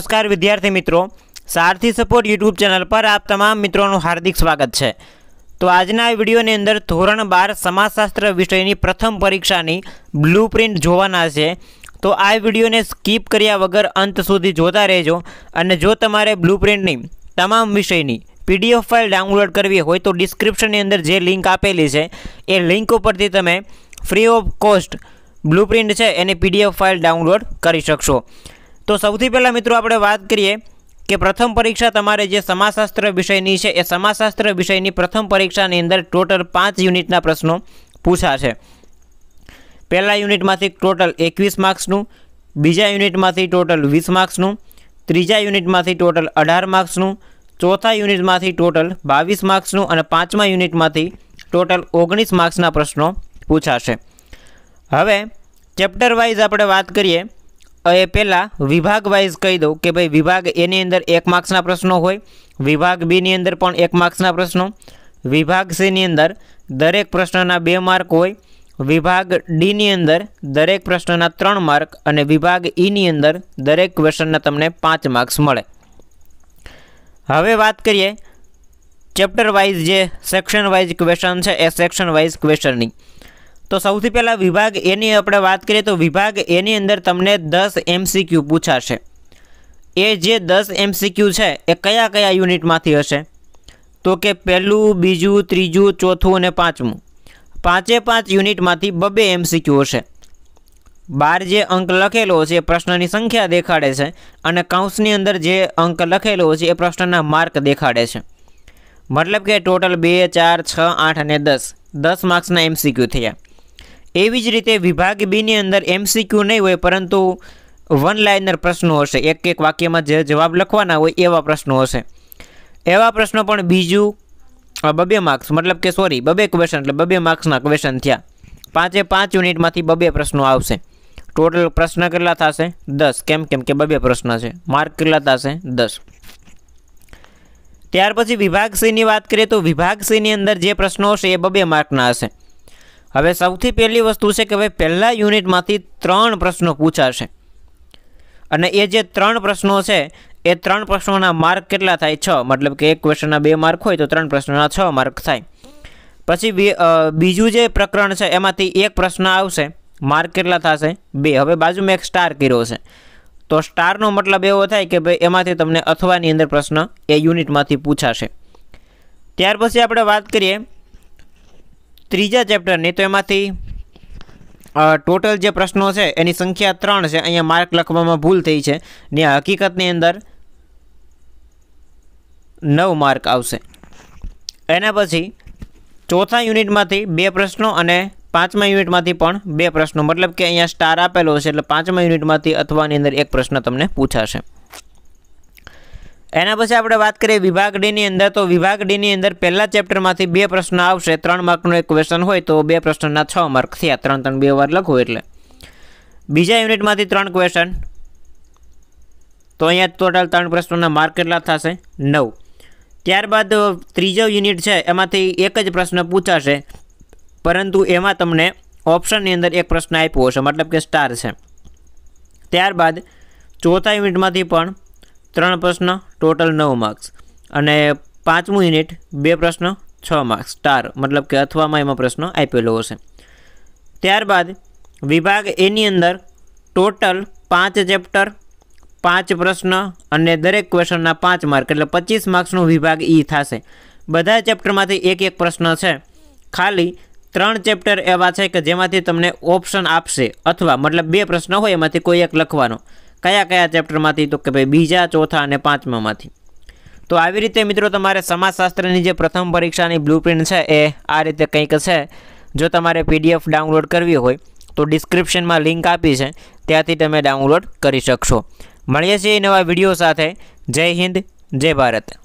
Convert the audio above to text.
नमस्कार विद्यार्थी मित्रों सारथी सपोर्ट YouTube चैनल पर आप तमाम मित्रों नो हार्दिक स्वागत छे तो आज ना वीडियो ने अंदर ધોરણ 12 સમાજશાસ્ત્ર વિષય ની પ્રથમ પરીક્ષા ની બ્લુપ્રિન્ટ જોવાના છે તો આ વિડિયો ને સ્કીપ કર્યા વગર અંત સુધી જોતા રહેજો અને જો તમારે બ્લુપ્રિન્ટ ની તમામ વિષય ની PDF ફાઈલ ડાઉનલોડ કરવી હોય તો ડિસ્ક્રિપ્શન ની અંદર જે લિંક આપેલી છે એ લિંક ઉપર થી તમે ફ્રી ઓફ કોસ્ટ બ્લુપ્રિન્ટ છે એની PDF ફાઈલ ડાઉનલોડ કરી શકશો તો સૌથી પહેલાં મિત્રો આપણે વાત કરીએ કે પ્રથમ પરીક્ષા તમારે જે સમાજશાસ્ત્ર વિષયની છે એ સમાજશાસ્ત્ર વિષયની પ્રથમ પરીક્ષાની અંદર ટોટલ પાંચ યુનિટના પ્રશ્નો પૂછાશે પહેલાં યુનિટમાંથી ટોટલ એકવીસ માર્ક્સનું બીજા યુનિટમાંથી ટોટલ વીસ માર્ક્સનું ત્રીજા યુનિટમાંથી ટોટલ અઢાર માર્ક્સનું ચોથા યુનિટમાંથી ટોટલ બાવીસ માર્ક્સનું અને પાંચમા યુનિટમાંથી ટોટલ ઓગણીસ માર્ક્સના પ્રશ્નો પૂછાશે હવે ચેપ્ટર વાઇઝ આપણે વાત કરીએ એ પહેલા વિભાગ વાઇઝ કહી દઉં કે ભાઈ વિભાગ એ ની અંદર 1 માર્ક્સ ના પ્રશ્નો હોય વિભાગ બી ની અંદર પણ 1 માર્ક્સ ના પ્રશ્નો વિભાગ સી ની અંદર દરેક પ્રશ્નાના 2 માર્ક હોય વિભાગ ડી ની અંદર દરેક પ્રશ્નાના 3 માર્ક અને વિભાગ ઈ ની અંદર દરેક ક્વેશ્ચન ના તમને 5 માર્ક્સ મળે હવે વાત કરીએ ચેપ્ટર વાઇઝ જે સેક્શન વાઇઝ ક્વેશ્ચન છે એ સેક્શન વાઇઝ ક્વેશ્ચનિંગ તો સૌથી પહેલા વિભાગ A ની આપણે વાત કરીએ તો વિભાગ A ની અંદર તમને 10 MCQ પૂછાશે એ જે 10 MCQ છે એ કયા કયા યુનિટમાંથી હશે તો કે પહેલું બીજું ત્રીજું ચોથું અને પાંચમું પાંચે પાંચ યુનિટમાંથી બબે MCQ હશે 12 જે अंक લખેલો છે એ પ્રશ્નની સંખ્યા દેખાડે છે અને કૌંસની અંદર જે अंक લખેલો છે એ પ્રશ્નનો માર્ક દેખાડે છે મતલબ કે ટોટલ 2 4 6 8 અને 10 10 માર્ક્સના MCQ થયા એવી જ રીતે વિભાગ બી ની અંદર एमसीक्यू નહી હોય પરંતુ વન લાઈનર પ્રશ્નો હશે એક એક વાક્યમાં જે જવાબ લખવાનો હોય એવા પ્રશ્નો હશે એવા પ્રશ્નો પણ બીજું બબે માર્ક્સ મતલબ કે સોરી બબે ક્વેશ્ચન એટલે બબે માર્ક્સના ક્વેશ્ચન થ્યા પાંચે પાંચ યુનિટમાંથી બબે પ્રશ્નો આવશે ટોટલ પ્રશ્નો કેટલા થાશે 10 કેમ કેમ કે બબે પ્રશ્નો છે માર્ક કેટલા થાશે 10 ત્યાર પછી વિભાગ સી ની વાત કરીએ તો વિભાગ સી ની અંદર જે પ્રશ્નો હશે બબે માર્કના હશે અવે સૌથી પહેલી વસ્તુ છે કે ભાઈ પહેલા યુનિટમાંથી ત્રણ પ્રશ્નો પૂછાશે અને એ જે ત્રણ પ્રશ્નો છે એ ત્રણ પ્રશ્નોના માર્ક કેટલા થાય 6 મતલબ કે એક ક્વેશ્ચનના 2 માર્ક હોય તો ત્રણ પ્રશ્નોના 6 માર્ક થાય પછી બીજો જે પ્રકરણ છે એમાંથી એક પ્રશ્ન આવશે માર્ક કેટલા થશે 2 હવે बाजूમાં એક સ્ટાર કર્યો છે તો સ્ટાર નો મતલબ એવો થાય કે ભાઈ એમાંથી તમને અથવાની અંદર પ્રશ્ન એ યુનિટમાંથી પૂછાશે ત્યાર પછી આપણે વાત કરીએ ત્રીજા ચેપ્ટર ને તો એમાંથી અ ટોટલ જે પ્રશ્નો છે એની સંખ્યા 3 છે અહીંયા માર્ક લખવામાં ભૂલ થઈ છે નિયા હકીકત ની અંદર 9 માર્ક આવશે એના પછી ચોથા યુનિટમાંથી બે પ્રશ્નો અને પાંચમા યુનિટમાંથી પણ બે પ્રશ્નો મતલબ કે અહીંયા સ્ટાર આપેલા છે એટલે પાંચમા યુનિટમાંથી अथवा ની અંદર એક પ્રશ્ન તમને પૂછાશે એના પછી આપણે વાત કરીએ વિભાગ ડીની અંદર તો વિભાગ ડીની અંદર પહેલા ચેપ્ટરમાંથી બે પ્રશ્ન આવશે ત્રણ માર્કનો એક ક્વેશ્ચન હોય તો બે પ્રશ્નના છ માર્ક થયા ત્રણ ત્રણ બે વાર લખો એટલે બીજા યુનિટમાંથી ત્રણ ક્વેશ્ચન તો અહીંયા ટોટલ ત્રણ પ્રશ્નોના માર્ક કેટલા થશે નવ ત્યારબાદ ત્રીજો યુનિટ છે એમાંથી એક જ પ્રશ્ન પૂછાશે પરંતુ એમાં તમને ઓપ્શનની અંદર એક પ્રશ્ન આપ્યો હશે મતલબ કે સ્ટાર છે ત્યારબાદ ચોથા યુનિટમાંથી પણ ત્રણ પ્રશ્ન ટોટલ નવ માર્ક્સ અને પાંચમું યુનિટ બે પ્રશ્ન છ માર્ક્સ સ્ટાર મતલબ કે અથવામાં એમાં પ્રશ્ન આપેલો હશે ત્યારબાદ વિભાગ એની અંદર ટોટલ પાંચ ચેપ્ટર પાંચ પ્રશ્ન અને દરેક ક્વેશ્ચનના પાંચ માર્ક એટલે પચીસ માર્ક્સનો વિભાગ ઈ થશે બધા ચેપ્ટરમાંથી એક એક પ્રશ્ન છે ખાલી ત્રણ ચેપ્ટર એવા છે કે જેમાંથી તમને ઓપ્શન આપશે અથવા મતલબ બે પ્રશ્ન હોય એમાંથી કોઈ એક લખવાનો કયા કયા ચેપ્ટરમાંથી તો કે ભાઈ બીજો ચોથો અને પાંચમોમાંથી તો આવી રીતે મિત્રો તમારે સમાજશાસ્ત્રની જે પ્રથમ પરીક્ષાની બ્લુપ્રિન્ટ છે એ આ રીતે કઈક છે જો તમારે પીડીએફ ડાઉનલોડ કરવી હોય તો ડિસ્ક્રિપ્શનમાં લિંક આપી છે ત્યાંથી તમે ડાઉનલોડ કરી શકશો મળીએ છીએ નવા વિડિયો સાથે જય હિન્દ જય ભારત